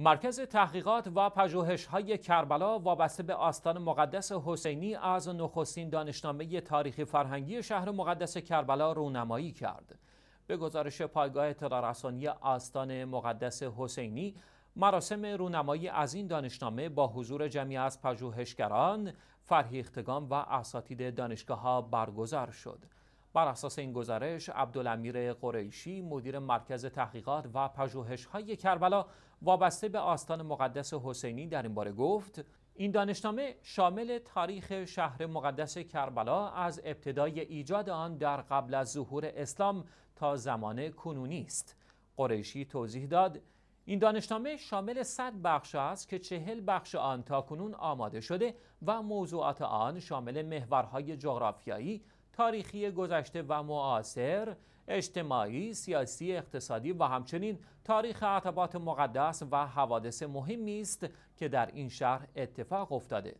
مرکز تحقیقات و پژوهش‌های کربلا وابسته به آستان مقدس حسینی از نخستین دانشنامه تاریخی فرهنگی شهر مقدس کربلا رونمایی کرد. به گزارش پایگاه اطلاع آستان مقدس حسینی، مراسم رونمایی از این دانشنامه با حضور جمعی از پژوهشگران، فرهیختگان و اساتید دانشگاه ها برگزار شد. بر اساس این گزارش عبدالامیر قریشی مدیر مرکز تحقیقات و پژوهش‌های کربلا وابسته به آستان مقدس حسینی در این باره گفت این دانشنامه شامل تاریخ شهر مقدس کربلا از ابتدای ایجاد آن در قبل از ظهور اسلام تا زمان کنونی است قریشی توضیح داد این دانشنامه شامل 100 بخش است که چهل بخش آن تا کنون آماده شده و موضوعات آن شامل محورهای جغرافیایی، تاریخی گذشته و معاصر اجتماعی، سیاسی، اقتصادی و همچنین تاریخ عطبات مقدس و حوادث مهمی است که در این شهر اتفاق افتاده.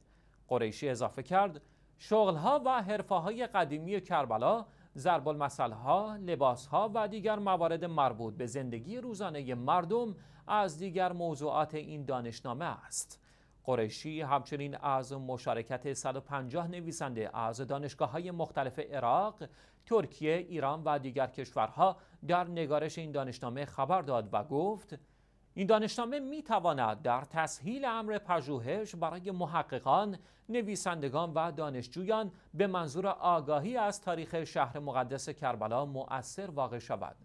قریشی اضافه کرد شغلها و حرفه‌های قدیمی کربلا ضرب المثلها، لباسها و دیگر موارد مربوط به زندگی روزانه مردم از دیگر موضوعات این دانشنامه است. قریشی همچنین از مشارکت 150 نویسنده از دانشگاه های مختلف عراق، ترکیه، ایران و دیگر کشورها در نگارش این دانشنامه خبر داد و گفت این دانشنامه می تواند در تسهیل امر پژوهش برای محققان، نویسندگان و دانشجویان به منظور آگاهی از تاریخ شهر مقدس کربلا مؤثر واقع شود.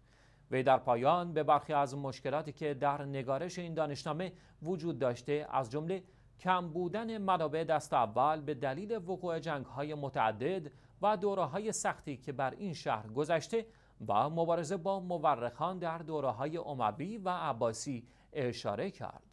وی در پایان به برخی از مشکلاتی که در نگارش این دانشنامه وجود داشته از جمله کم بودن منابع دست اول به دلیل وقوع جنگ های متعدد و دوره های سختی که بر این شهر گذشته و مبارزه با مورخان در دوره های اموی و عباسی اشاره کرد.